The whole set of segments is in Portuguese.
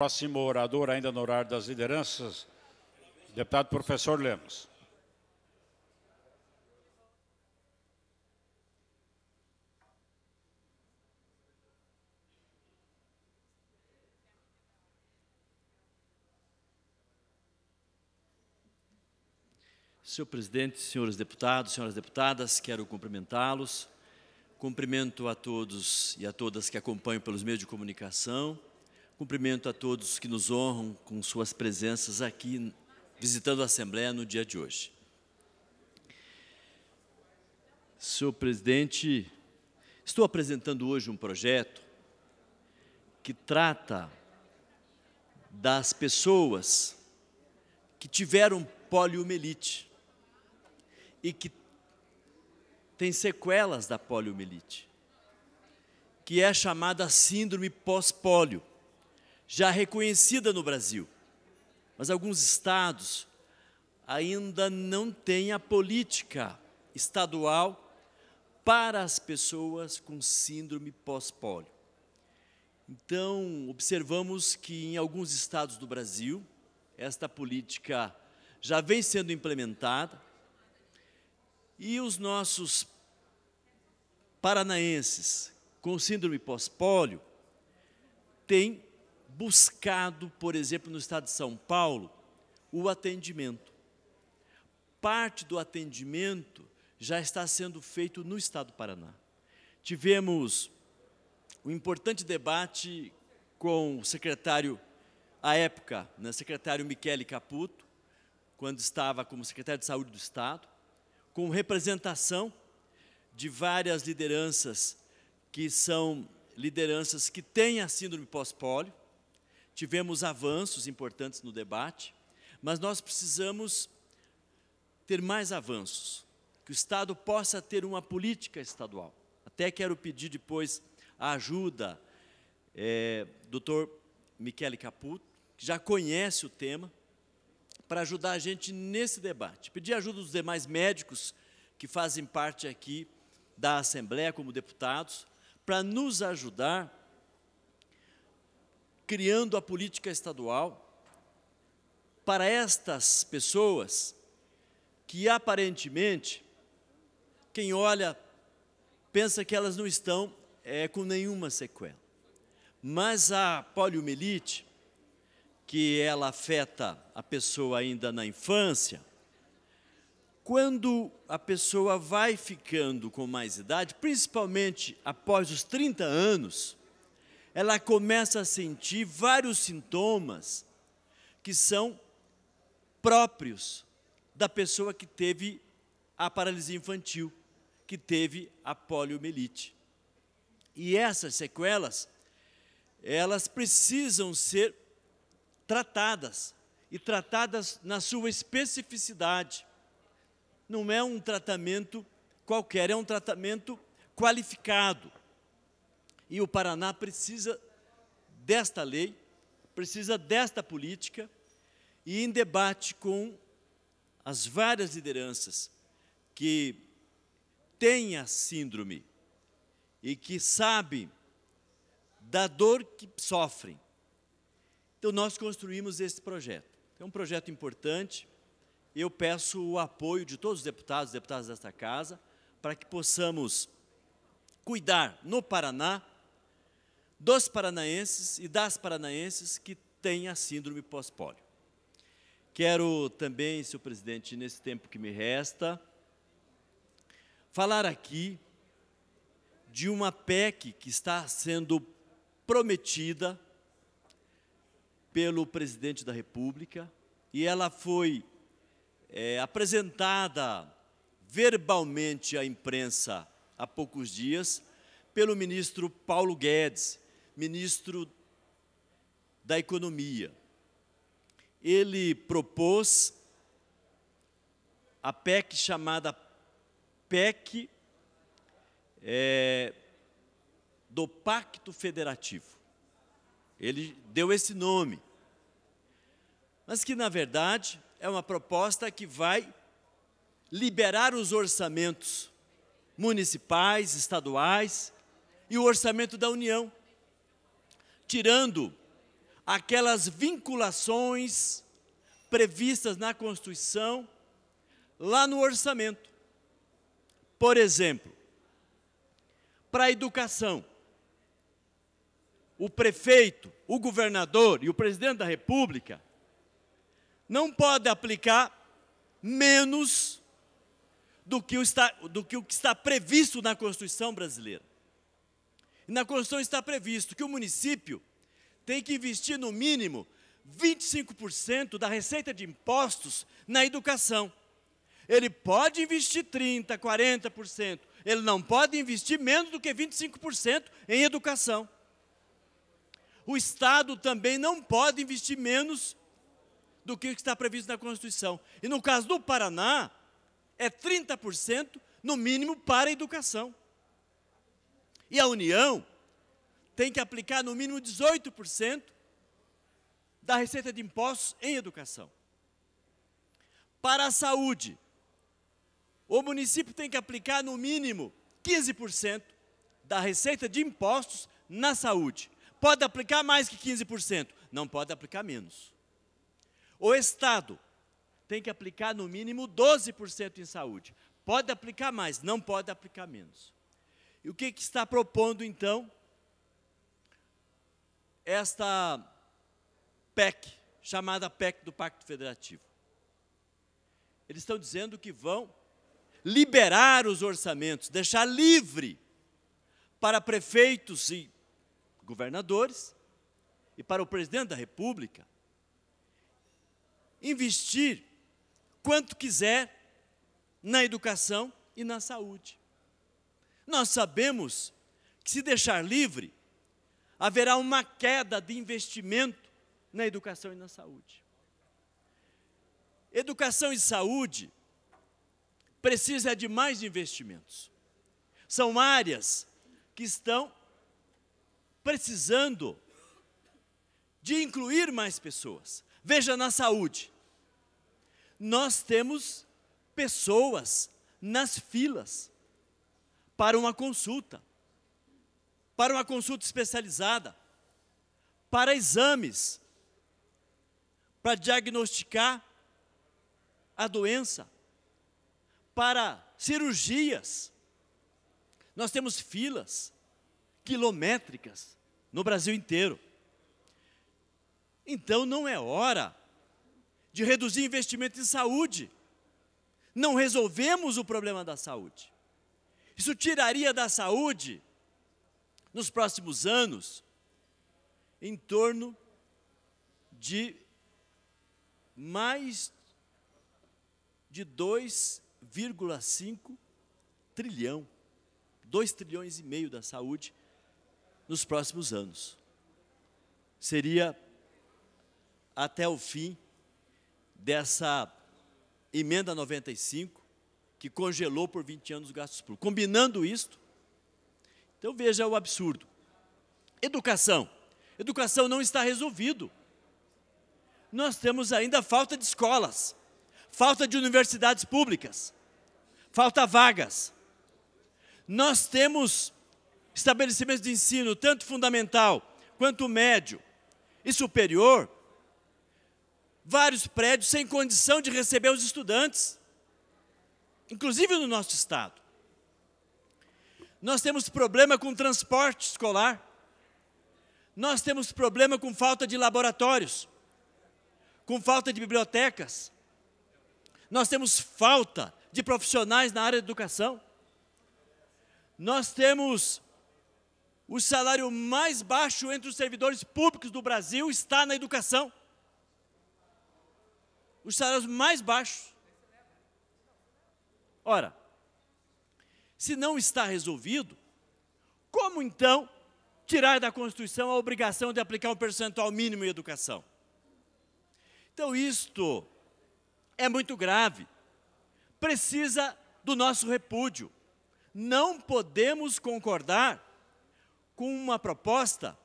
Próximo orador, ainda no horário das lideranças, deputado professor Lemos. Senhor presidente, senhores deputados, senhoras deputadas, quero cumprimentá-los. Cumprimento a todos e a todas que acompanham pelos meios de comunicação Cumprimento a todos que nos honram com suas presenças aqui, visitando a Assembleia no dia de hoje. Senhor presidente, estou apresentando hoje um projeto que trata das pessoas que tiveram poliomielite e que têm sequelas da poliomielite, que é chamada síndrome pós-pólio já reconhecida no Brasil, mas alguns estados ainda não têm a política estadual para as pessoas com síndrome pós-pólio. Então, observamos que em alguns estados do Brasil, esta política já vem sendo implementada e os nossos paranaenses com síndrome pós-pólio têm buscado, por exemplo, no estado de São Paulo, o atendimento. Parte do atendimento já está sendo feito no estado do Paraná. Tivemos um importante debate com o secretário, à época, né, secretário Michele Caputo, quando estava como secretário de Saúde do Estado, com representação de várias lideranças que são lideranças que têm a síndrome pós-pólio, tivemos avanços importantes no debate, mas nós precisamos ter mais avanços, que o Estado possa ter uma política estadual. Até quero pedir depois a ajuda é, doutor Michele Caputo, que já conhece o tema, para ajudar a gente nesse debate. Pedir ajuda dos demais médicos que fazem parte aqui da Assembleia como deputados, para nos ajudar criando a política estadual para estas pessoas que aparentemente quem olha pensa que elas não estão é, com nenhuma sequela. Mas a poliomielite, que ela afeta a pessoa ainda na infância, quando a pessoa vai ficando com mais idade, principalmente após os 30 anos, ela começa a sentir vários sintomas que são próprios da pessoa que teve a paralisia infantil, que teve a poliomielite. E essas sequelas, elas precisam ser tratadas e tratadas na sua especificidade. Não é um tratamento qualquer, é um tratamento qualificado. E o Paraná precisa desta lei, precisa desta política, e em debate com as várias lideranças que têm a síndrome e que sabem da dor que sofrem. Então, nós construímos esse projeto. É um projeto importante. Eu peço o apoio de todos os deputados e deputadas desta casa para que possamos cuidar no Paraná dos paranaenses e das paranaenses que têm a síndrome pós-pólio. Quero também, senhor presidente, nesse tempo que me resta, falar aqui de uma PEC que está sendo prometida pelo presidente da República e ela foi é, apresentada verbalmente à imprensa há poucos dias pelo ministro Paulo Guedes, ministro da Economia. Ele propôs a PEC chamada PEC é, do Pacto Federativo. Ele deu esse nome. Mas que, na verdade, é uma proposta que vai liberar os orçamentos municipais, estaduais e o orçamento da União tirando aquelas vinculações previstas na Constituição, lá no orçamento. Por exemplo, para a educação, o prefeito, o governador e o presidente da República não podem aplicar menos do que, o está, do que o que está previsto na Constituição brasileira. Na Constituição está previsto que o município tem que investir no mínimo 25% da receita de impostos na educação. Ele pode investir 30%, 40%, ele não pode investir menos do que 25% em educação. O Estado também não pode investir menos do que está previsto na Constituição. E no caso do Paraná, é 30% no mínimo para a educação e a União tem que aplicar no mínimo 18% da receita de impostos em educação. Para a saúde, o município tem que aplicar no mínimo 15% da receita de impostos na saúde. Pode aplicar mais que 15%, não pode aplicar menos. O Estado tem que aplicar no mínimo 12% em saúde. Pode aplicar mais, não pode aplicar menos. E o que, que está propondo então esta PEC, chamada PEC do Pacto Federativo? Eles estão dizendo que vão liberar os orçamentos, deixar livre para prefeitos e governadores e para o presidente da República investir quanto quiser na educação e na saúde. Nós sabemos que se deixar livre, haverá uma queda de investimento na educação e na saúde. Educação e saúde precisa de mais investimentos. São áreas que estão precisando de incluir mais pessoas. Veja na saúde. Nós temos pessoas nas filas para uma consulta, para uma consulta especializada, para exames, para diagnosticar a doença, para cirurgias. Nós temos filas quilométricas no Brasil inteiro. Então não é hora de reduzir investimento em saúde. Não resolvemos o problema da saúde. Isso tiraria da saúde, nos próximos anos, em torno de mais de 2,5 trilhão, 2 trilhões e meio da saúde nos próximos anos. Seria até o fim dessa emenda 95 que congelou por 20 anos os gastos públicos. Combinando isto, então veja o absurdo. Educação. Educação não está resolvido. Nós temos ainda falta de escolas, falta de universidades públicas, falta vagas. Nós temos estabelecimentos de ensino, tanto fundamental quanto médio e superior, vários prédios sem condição de receber os estudantes inclusive no nosso estado. Nós temos problema com transporte escolar. Nós temos problema com falta de laboratórios, com falta de bibliotecas. Nós temos falta de profissionais na área de educação. Nós temos o salário mais baixo entre os servidores públicos do Brasil está na educação. Os salários mais baixos. Ora, se não está resolvido, como então tirar da Constituição a obrigação de aplicar um percentual mínimo em educação? Então, isto é muito grave. Precisa do nosso repúdio. Não podemos concordar com uma proposta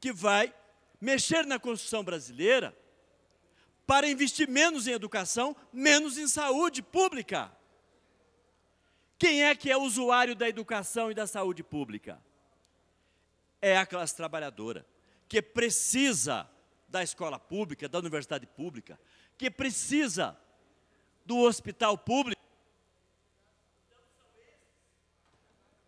que vai mexer na Constituição brasileira para investir menos em educação, menos em saúde pública. Quem é que é usuário da educação e da saúde pública? É a classe trabalhadora, que precisa da escola pública, da universidade pública, que precisa do hospital público.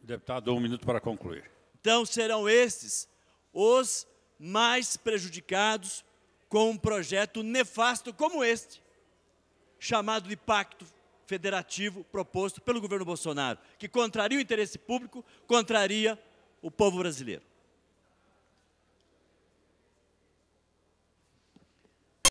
Deputado, um minuto para concluir. Então serão estes os mais prejudicados com um projeto nefasto como este, chamado de Pacto federativo proposto pelo governo Bolsonaro, que contraria o interesse público, contraria o povo brasileiro.